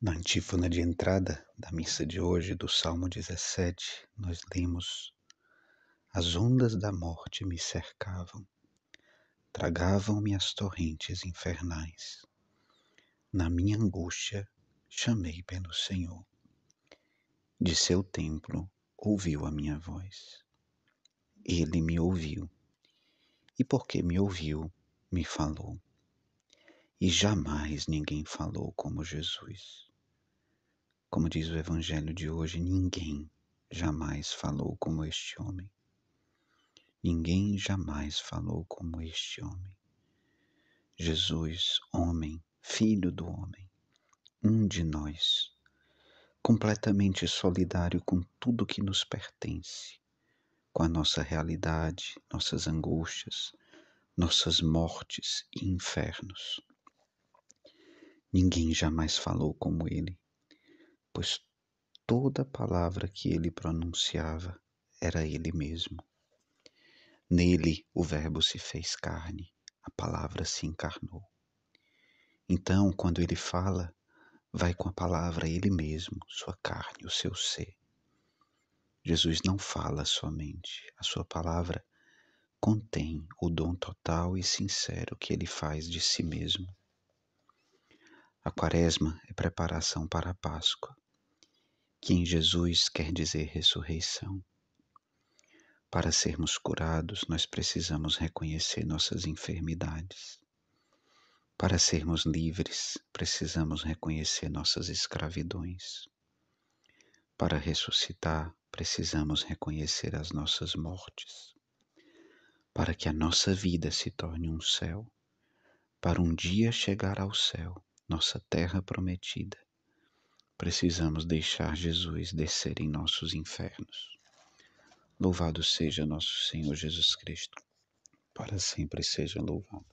Na antífona de entrada da missa de hoje, do Salmo 17, nós lemos: As ondas da morte me cercavam, tragavam-me as torrentes infernais. Na minha angústia, chamei pelo Senhor. De seu templo ouviu a minha voz. Ele me ouviu, e porque me ouviu, me falou. E jamais ninguém falou como Jesus como diz o Evangelho de hoje, ninguém jamais falou como este homem. Ninguém jamais falou como este homem. Jesus, homem, filho do homem, um de nós, completamente solidário com tudo que nos pertence, com a nossa realidade, nossas angústias, nossas mortes e infernos. Ninguém jamais falou como ele pois toda palavra que ele pronunciava era ele mesmo. Nele o Verbo se fez carne, a palavra se encarnou. Então, quando ele fala, vai com a palavra ele mesmo, sua carne, o seu ser. Jesus não fala somente, a sua palavra contém o dom total e sincero que ele faz de si mesmo. A Quaresma é preparação para a Páscoa que em Jesus quer dizer ressurreição. Para sermos curados, nós precisamos reconhecer nossas enfermidades. Para sermos livres, precisamos reconhecer nossas escravidões. Para ressuscitar, precisamos reconhecer as nossas mortes. Para que a nossa vida se torne um céu, para um dia chegar ao céu, nossa terra prometida, precisamos deixar Jesus descer em nossos infernos. Louvado seja nosso Senhor Jesus Cristo, para sempre seja louvado.